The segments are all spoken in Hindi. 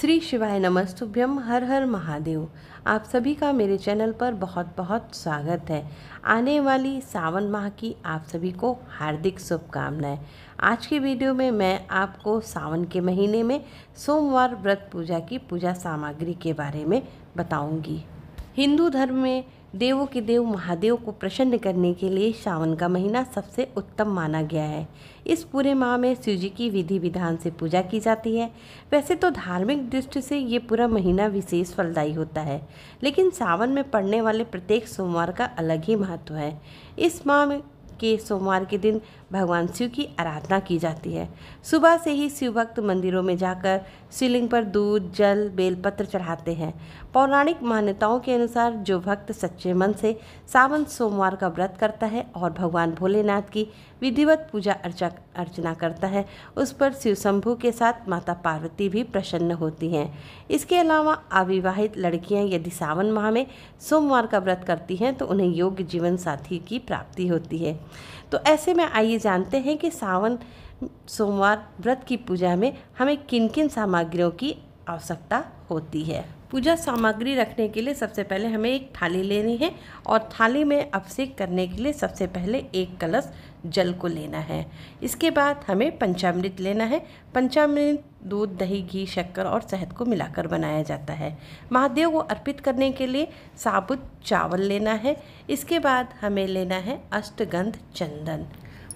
श्री शिवाय नमस्तुभ्यम हर हर महादेव आप सभी का मेरे चैनल पर बहुत बहुत स्वागत है आने वाली सावन माह की आप सभी को हार्दिक शुभकामनाएं आज की वीडियो में मैं आपको सावन के महीने में सोमवार व्रत पूजा की पूजा सामग्री के बारे में बताऊंगी हिंदू धर्म में देवों के देव महादेव को प्रसन्न करने के लिए सावन का महीना सबसे उत्तम माना गया है इस पूरे माह में शिव जी की विधि विधान से पूजा की जाती है वैसे तो धार्मिक दृष्टि से ये पूरा महीना विशेष फलदायी होता है लेकिन सावन में पड़ने वाले प्रत्येक सोमवार का अलग ही महत्व है इस माह में के सोमवार के दिन भगवान शिव की आराधना की जाती है सुबह से ही शिव भक्त मंदिरों में जाकर शिवलिंग पर दूध जल बेलपत्र चढ़ाते हैं पौराणिक मान्यताओं के अनुसार जो भक्त सच्चे मन से सावन सोमवार का व्रत करता है और भगवान भोलेनाथ की विधिवत पूजा अर्चा अर्चना करता है उस पर शिव शंभु के साथ माता पार्वती भी प्रसन्न होती हैं इसके अलावा अविवाहित लड़कियां यदि सावन माह में सोमवार का व्रत करती हैं तो उन्हें योग्य जीवन साथी की प्राप्ति होती है तो ऐसे में आइए जानते हैं कि सावन सोमवार व्रत की पूजा में हमें किन किन सामग्रियों की आवश्यकता होती है पूजा सामग्री रखने के लिए सबसे पहले हमें एक थाली लेनी है और थाली में अभिषेक करने के लिए सबसे पहले एक कलश जल को लेना है इसके बाद हमें पंचामृत लेना है पंचामृत दूध दही घी शक्कर और शहद को मिलाकर बनाया जाता है महादेव को अर्पित करने के लिए साबुत चावल लेना है इसके बाद हमें लेना है अष्टगंध चंदन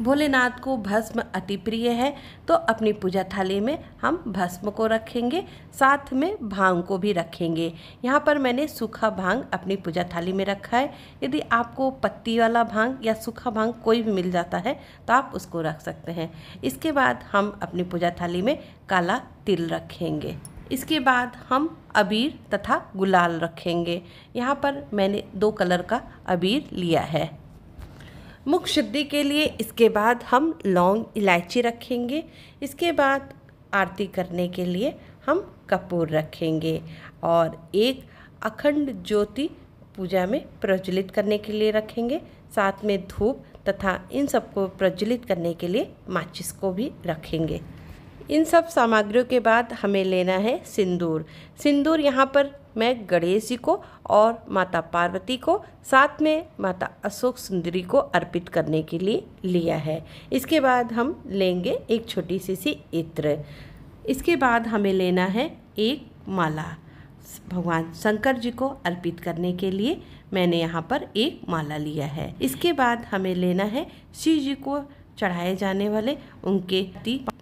भोलेनाथ को भस्म अति प्रिय है तो अपनी पूजा थाली में हम भस्म को रखेंगे साथ में भांग को भी रखेंगे यहाँ पर मैंने सूखा भांग अपनी पूजा थाली में रखा है यदि आपको पत्ती वाला भांग या सूखा भांग कोई भी मिल जाता है तो आप उसको रख सकते हैं इसके बाद हम अपनी पूजा थाली में काला तिल रखेंगे इसके बाद हम अबीर तथा गुलाल रखेंगे यहाँ पर मैंने दो कलर का अबीर लिया है मुख शुद्धि के लिए इसके बाद हम लौंग इलायची रखेंगे इसके बाद आरती करने के लिए हम कपूर रखेंगे और एक अखंड ज्योति पूजा में प्रज्वलित करने के लिए रखेंगे साथ में धूप तथा इन सबको प्रज्वलित करने के लिए माचिस को भी रखेंगे इन सब सामग्रियों के बाद हमें लेना है सिंदूर सिंदूर यहाँ पर मैं गणेश जी को और माता पार्वती को साथ में माता अशोक सुंदरी को अर्पित करने के लिए लिया है इसके बाद हम लेंगे एक छोटी सी सी इत्र इसके बाद हमें लेना है एक माला भगवान शंकर जी को अर्पित करने के लिए मैंने यहाँ पर एक माला लिया है इसके बाद हमें लेना है शिव जी को चढ़ाए जाने वाले उनके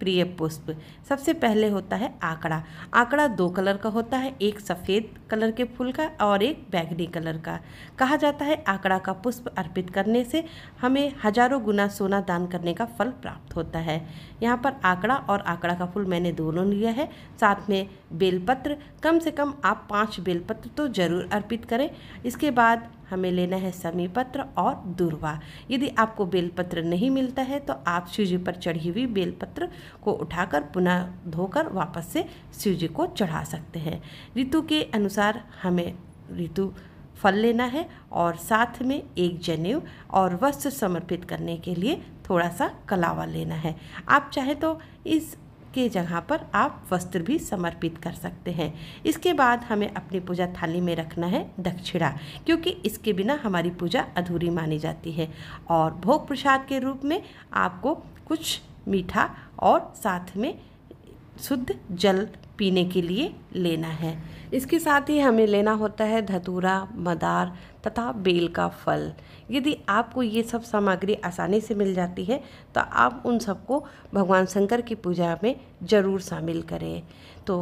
प्रिय पुष्प सबसे पहले होता है आंकड़ा आंकड़ा दो कलर का होता है एक सफ़ेद कलर के फूल का और एक बैगनी कलर का कहा जाता है आंकड़ा का पुष्प अर्पित करने से हमें हजारों गुना सोना दान करने का फल प्राप्त होता है यहाँ पर आंकड़ा और आंकड़ा का फूल मैंने दोनों लिया है साथ में बेलपत्र कम से कम आप पाँच बेलपत्र तो ज़रूर अर्पित करें इसके बाद हमें लेना है समीपत्र और दुर्वा यदि आपको बेलपत्र नहीं मिलता है तो आप शिवजी पर चढ़ी हुई बेलपत्र को उठाकर पुनः धोकर वापस से शिव जी को चढ़ा सकते हैं ऋतु के अनुसार हमें ऋतु फल लेना है और साथ में एक जनेव और वस्त्र समर्पित करने के लिए थोड़ा सा कलावा लेना है आप चाहे तो इस के जगह पर आप वस्त्र भी समर्पित कर सकते हैं इसके बाद हमें अपनी पूजा थाली में रखना है दक्षिणा क्योंकि इसके बिना हमारी पूजा अधूरी मानी जाती है और भोग प्रसाद के रूप में आपको कुछ मीठा और साथ में शुद्ध जल पीने के लिए लेना है इसके साथ ही हमें लेना होता है धतूरा मदार तथा बेल का फल यदि आपको ये सब सामग्री आसानी से मिल जाती है तो आप उन सबको भगवान शंकर की पूजा में ज़रूर शामिल करें तो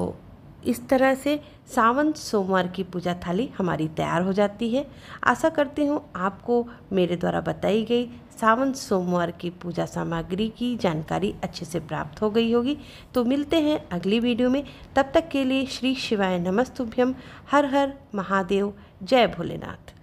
इस तरह से सावन सोमवार की पूजा थाली हमारी तैयार हो जाती है आशा करती हूँ आपको मेरे द्वारा बताई गई सावन सोमवार की पूजा सामग्री की जानकारी अच्छे से प्राप्त हो गई होगी तो मिलते हैं अगली वीडियो में तब तक के लिए श्री शिवाय नमस्तुभ्यम हर हर महादेव जय भोलेनाथ